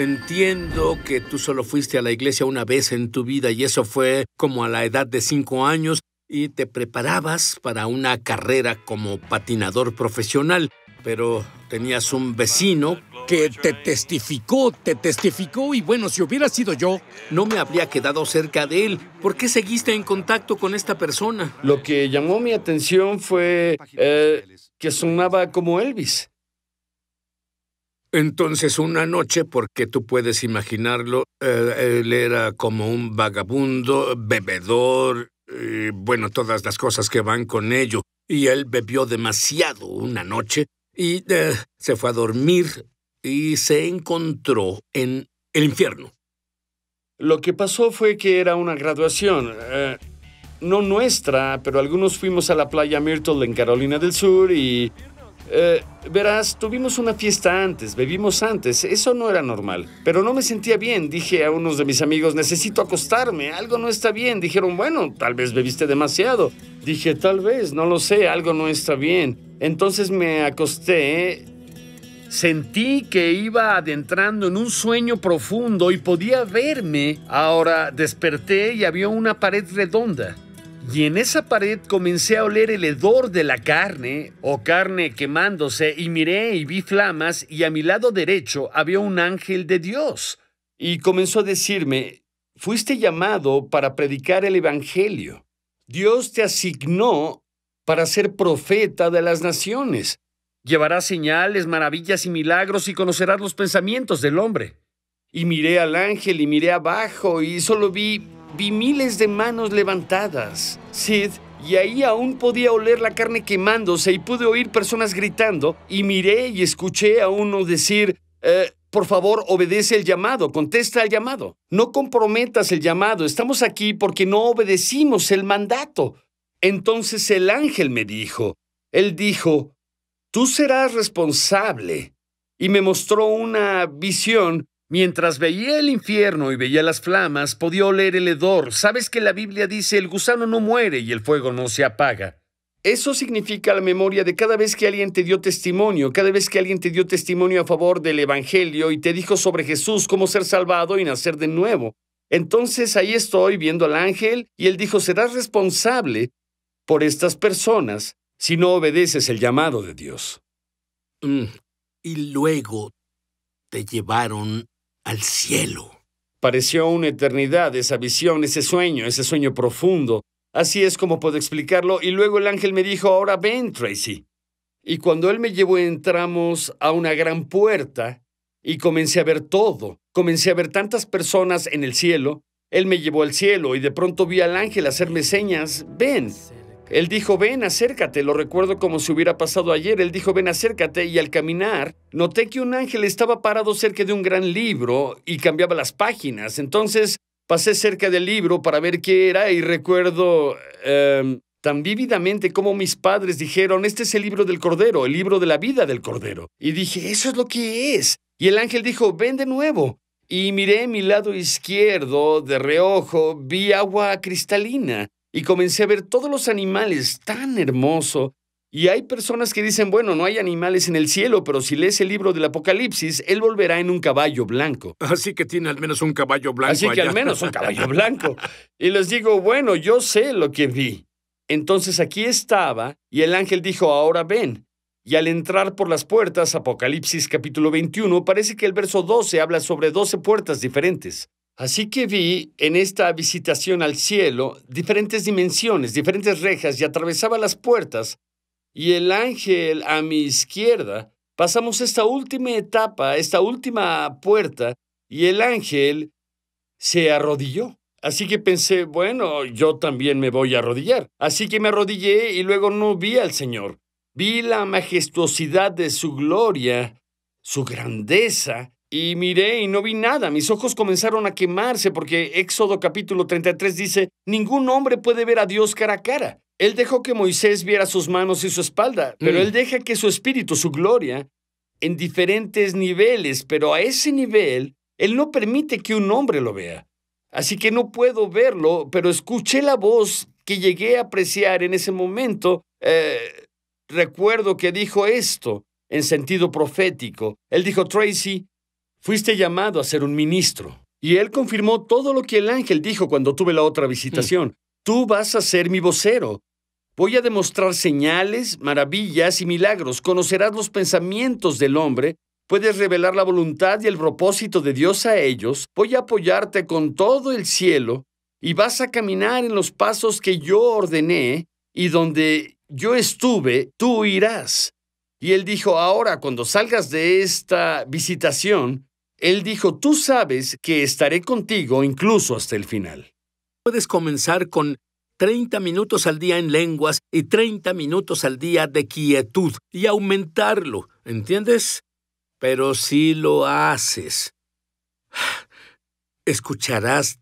Entiendo que tú solo fuiste a la iglesia una vez en tu vida y eso fue como a la edad de cinco años y te preparabas para una carrera como patinador profesional, pero tenías un vecino que te testificó, te testificó y bueno, si hubiera sido yo, no me habría quedado cerca de él. ¿Por qué seguiste en contacto con esta persona? Lo que llamó mi atención fue eh, que sonaba como Elvis. Entonces una noche, porque tú puedes imaginarlo, eh, él era como un vagabundo, bebedor, bueno, todas las cosas que van con ello, y él bebió demasiado una noche y eh, se fue a dormir y se encontró en el infierno. Lo que pasó fue que era una graduación eh, no nuestra, pero algunos fuimos a la playa Myrtle en Carolina del Sur y eh, verás, tuvimos una fiesta antes, bebimos antes, eso no era normal. Pero no me sentía bien, dije a unos de mis amigos, necesito acostarme, algo no está bien. Dijeron, bueno, tal vez bebiste demasiado. Dije, tal vez, no lo sé, algo no está bien. Entonces me acosté, Sentí que iba adentrando en un sueño profundo y podía verme. Ahora desperté y había una pared redonda. Y en esa pared comencé a oler el hedor de la carne o carne quemándose y miré y vi flamas y a mi lado derecho había un ángel de Dios. Y comenzó a decirme, fuiste llamado para predicar el Evangelio. Dios te asignó para ser profeta de las naciones. Llevarás señales, maravillas y milagros y conocerás los pensamientos del hombre. Y miré al ángel y miré abajo y solo vi vi miles de manos levantadas, Sid, y ahí aún podía oler la carne quemándose y pude oír personas gritando, y miré y escuché a uno decir, eh, por favor, obedece el llamado, contesta al llamado. No comprometas el llamado, estamos aquí porque no obedecimos el mandato. Entonces el ángel me dijo, él dijo, tú serás responsable. Y me mostró una visión Mientras veía el infierno y veía las flamas, podía oler el hedor. Sabes que la Biblia dice el gusano no muere y el fuego no se apaga. Eso significa la memoria de cada vez que alguien te dio testimonio, cada vez que alguien te dio testimonio a favor del Evangelio y te dijo sobre Jesús, cómo ser salvado y nacer de nuevo. Entonces ahí estoy viendo al ángel y él dijo, serás responsable por estas personas si no obedeces el llamado de Dios. Mm, y luego te llevaron al cielo. Pareció una eternidad esa visión, ese sueño, ese sueño profundo. Así es como puedo explicarlo. Y luego el ángel me dijo, ahora ven, Tracy. Y cuando él me llevó entramos a una gran puerta y comencé a ver todo. Comencé a ver tantas personas en el cielo. Él me llevó al cielo y de pronto vi al ángel hacerme señas, ven. Él dijo, ven, acércate, lo recuerdo como si hubiera pasado ayer, él dijo, ven, acércate, y al caminar, noté que un ángel estaba parado cerca de un gran libro y cambiaba las páginas. Entonces, pasé cerca del libro para ver qué era y recuerdo... Em, tan vívidamente como mis padres dijeron, este es el libro del Cordero, el libro de la vida del Cordero. Y dije, eso es lo que es. Y el ángel dijo, ven de nuevo. Y miré mi lado izquierdo de reojo, vi agua cristalina y comencé a ver todos los animales, tan hermoso. Y hay personas que dicen, bueno, no hay animales en el cielo, pero si lees el libro del Apocalipsis, él volverá en un caballo blanco. Así que tiene al menos un caballo blanco. Así que al menos un caballo blanco. Y les digo, bueno, yo sé lo que vi. Entonces aquí estaba, y el ángel dijo, ahora ven. Y al entrar por las puertas, Apocalipsis capítulo 21, parece que el verso 12 habla sobre 12 puertas diferentes. Así que vi en esta visitación al cielo diferentes dimensiones, diferentes rejas y atravesaba las puertas. Y el ángel a mi izquierda, pasamos esta última etapa, esta última puerta, y el ángel se arrodilló. Así que pensé, bueno, yo también me voy a arrodillar. Así que me arrodillé y luego no vi al Señor. Vi la majestuosidad de su gloria, su grandeza, y miré y no vi nada, mis ojos comenzaron a quemarse porque Éxodo capítulo 33 dice, ningún hombre puede ver a Dios cara a cara. Él dejó que Moisés viera sus manos y su espalda, pero mm. él deja que su espíritu, su gloria, en diferentes niveles, pero a ese nivel, él no permite que un hombre lo vea. Así que no puedo verlo, pero escuché la voz que llegué a apreciar en ese momento. Eh, recuerdo que dijo esto en sentido profético. Él dijo, Tracy, Fuiste llamado a ser un ministro. Y él confirmó todo lo que el ángel dijo cuando tuve la otra visitación. Tú vas a ser mi vocero. Voy a demostrar señales, maravillas y milagros. Conocerás los pensamientos del hombre. Puedes revelar la voluntad y el propósito de Dios a ellos. Voy a apoyarte con todo el cielo y vas a caminar en los pasos que yo ordené y donde yo estuve, tú irás. Y él dijo, ahora cuando salgas de esta visitación, él dijo, tú sabes que estaré contigo incluso hasta el final. Puedes comenzar con 30 minutos al día en lenguas y 30 minutos al día de quietud y aumentarlo, ¿entiendes? Pero si lo haces, escucharás